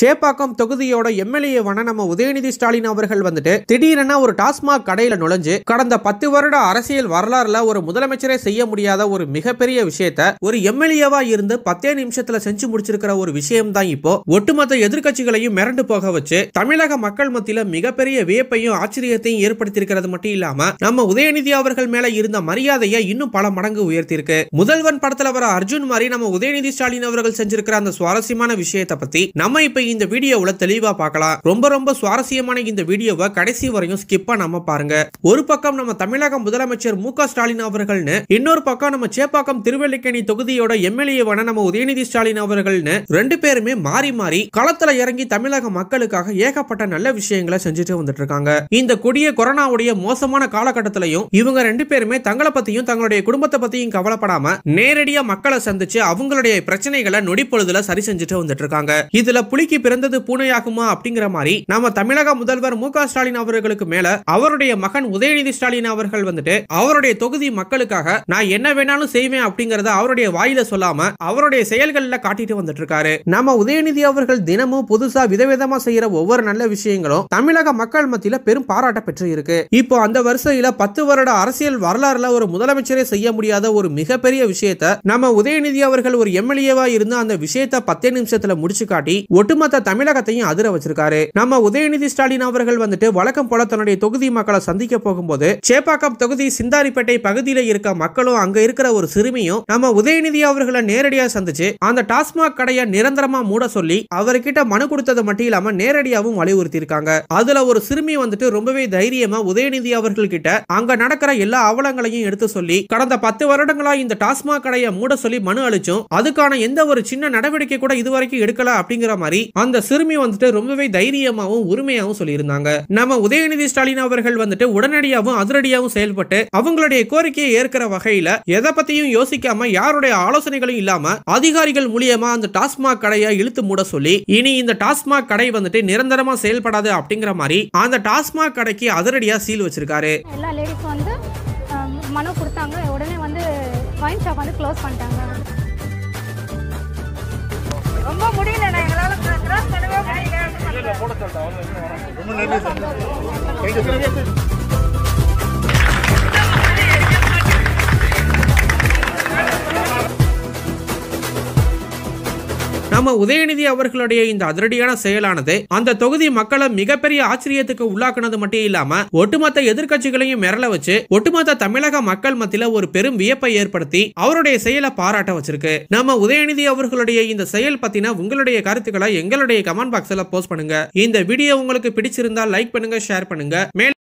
சேப்பாக்கம் தொகுதியோட வன நம்ம உதயநிதி ஸ்டாலின் அவர்கள் வந்துட்டு திடீரென ஒரு டாஸ்மாக் கடையில நுழைஞ்சு கடந்த பத்து வருட அரசியல் வரலாறுல ஒரு முதலமைச்சரே செய்ய முடியாத ஒரு மிகப்பெரிய விஷயத்த ஒரு எம்எல்ஏவா இருந்து பத்தே நிமிஷத்துல செஞ்சு முடிச்சிருக்கிற ஒரு விஷயம் தான் இப்போ ஒட்டுமொத்த எதிர்கட்சிகளையும் மிரண்டு போக வச்சு தமிழக மக்கள் மத்தியில மிகப்பெரிய வியப்பையும் ஆச்சரியத்தையும் ஏற்படுத்தியிருக்கிறது மட்டும் இல்லாம நம்ம உதயநிதி அவர்கள் மேல இருந்த மரியாதையை இன்னும் பல மடங்கு உயர்த்திருக்கு முதல்வன் படத்துல வர அர்ஜுன் மாதிரி நம்ம உதயநிதி ஸ்டாலின் அவர்கள் செஞ்சிருக்கிற அந்த சுவாரஸ்யமான விஷயத்தை பத்தி நம்ம இப்ப இந்த வீடியோவில் தெளிவாக பார்க்கலாம் ரொம்ப ரொம்ப சுவாரஸ்யமான இந்த வீடியோவை கடைசி வரையும் ஸ்கிப் பண்ணாம பாருங்க ஒரு பக்கம் நம்ம தமிழக முதலமைச்சர் மு ஸ்டாலின் அவர்கள் இன்னொரு பக்கம் நம்ம சேப்பாக்கம் திருவல்லிக்கேணி தொகுதியோட எம்எல்ஏ நம்ம உதயநிதி ஸ்டாலின் அவர்கள் ரெண்டு பேருமே மாறி மாறி களத்துல இறங்கி தமிழக மக்களுக்காக ஏகப்பட்ட நல்ல விஷயங்களை செஞ்சுட்டு வந்துட்டு இருக்காங்க இந்த கொடிய கொரோனாவுடைய மோசமான காலகட்டத்திலையும் இவங்க ரெண்டு பேருமே தங்களை பத்தியும் தங்களுடைய குடும்பத்தை பத்தியும் கவலைப்படாம நேரடியா மக்களை சந்திச்சு அவங்களுடைய பிரச்சனைகளை நொடிப்பொழுதுல சரி செஞ்சுட்டு வந்துட்டு இருக்காங்க இதுல புலிக்கு பிறந்தது பூனையாகுமா அப்படிங்கிற மாதிரி நம்ம தமிழக முதல்வர் மு ஸ்டாலின் அவர்களுக்கு மேல அவருடைய மகன் உதயநிதி ஸ்டாலின் அவர்கள் வந்துட்டு அவருடைய தொகுதி மக்களுக்காக நான் என்ன வேணாலும் செய்வேன் அப்படிங்கறத அவருடைய வாயில சொல்லாம அவருடைய செயல்கள்ல காட்டிட்டு வந்துட்டு இருக்காரு நம்ம உதயநிதி அவர்கள் தினமும் புதுசா விதவிதமா செய்யற ஒவ்வொரு நல்ல விஷயங்களும் தமிழக மக்கள் மத்தியில பெரும் பாராட்ட பெற்று இருக்கு இப்போ அந்த வரிசையில பத்து வருட அரசியல் வரலாறுல ஒரு முதலமைச்சரே செய்ய முடியாத ஒரு மிகப்பெரிய விஷயத்த நம்ம உதயநிதி அவர்கள் ஒரு எம்எல்ஏவா இருந்து அந்த விஷயத்த பத்தே நிமிஷத்துல முடிச்சு காட்டி ஒட்டுமொத்த ஒட்டுமொத்த தமிழகத்தையும் அதிர வச்சிருக்காரு நம்ம உதயநிதி ஸ்டாலின் அவர்கள் வந்துட்டு வழக்கம் போல தன்னுடைய தொகுதி மக்களை சந்திக்க போகும்போது சேப்பாக்கம் தொகுதி சிந்தாரிப்பேட்டை பகுதியில இருக்க மக்களும் அங்க இருக்கிற ஒரு சிறுமியும் நம்ம உதயநிதி அவர்களை நேரடியா சந்திச்சு அந்த டாஸ்மாக் கடையை நிரந்தரமா மூட சொல்லி அவர்கிட்ட மனு கொடுத்தது மட்டும் இல்லாம நேரடியாவும் வலியுறுத்தி இருக்காங்க அதுல ஒரு சிறுமி வந்துட்டு ரொம்பவே தைரியமா உதயநிதி அவர்கள் கிட்ட அங்க நடக்கிற எல்லா அவலங்களையும் எடுத்து சொல்லி கடந்த பத்து வருடங்களா இந்த டாஸ்மாக் கடையை மூட சொல்லி மனு அளிச்சும் அதுக்கான எந்த ஒரு சின்ன நடவடிக்கை கூட இதுவரைக்கும் எடுக்கல அப்படிங்கிற மாதிரி அந்த சிறுமி வந்துட்டு ரொம்பவே தைரியமாகவும் உரிமையாகவும் சொல்லியிருந்தாங்க நம்ம உதயநிதி ஸ்டாலின் அவர்கள் வந்துட்டு உடனடியாகவும் அதிரடியாகவும் செயல்பட்டு அவங்களுடைய கோரிக்கையை ஏற்கிற வகையில எதை பத்தியும் யோசிக்காம யாருடைய ஆலோசனைகளும் இல்லாம அதிகாரிகள் மூலியமா அந்த டாஸ்மாக் கடையை இழுத்து மூட சொல்லி இனி இந்த டாஸ்மாக் கடை வந்துட்டு நிரந்தரமா செயல்படாது அப்படிங்கிற மாதிரி அந்த டாஸ்மாக் கடைக்கு அதிரடியா சீல் வச்சிருக்காரு எல்லா லேடிஸ் வந்து மனு கொடுத்தாங்க உடனே வந்து வைன் ஷாப் வந்து க்ளோஸ் பண்ணிட்டாங்க ரொம்ப முடியல ¿Qué nervioso. நம்ம உதயநிதி அவர்களுடைய இந்த அதிரடியான செயலானது அந்த தொகுதி மக்களை மிகப்பெரிய ஆச்சரியத்துக்கு உள்ளாக்குனது மட்டும் இல்லாம ஒட்டுமொத்த எதிர்கட்சிகளையும் மிரள வச்சு ஒட்டுமொத்த தமிழக மக்கள் மத்தியில ஒரு பெரும் வியப்பை ஏற்படுத்தி அவருடைய செயலை பாராட்ட வச்சிருக்கு நம்ம உதயநிதி அவர்களுடைய இந்த செயல் பத்தின உங்களுடைய கருத்துக்களை எங்களுடைய கமெண்ட் பாக்ஸ்ல போஸ்ட் பண்ணுங்க இந்த வீடியோ உங்களுக்கு பிடிச்சிருந்தா லைக் பண்ணுங்க ஷேர் பண்ணுங்க மேல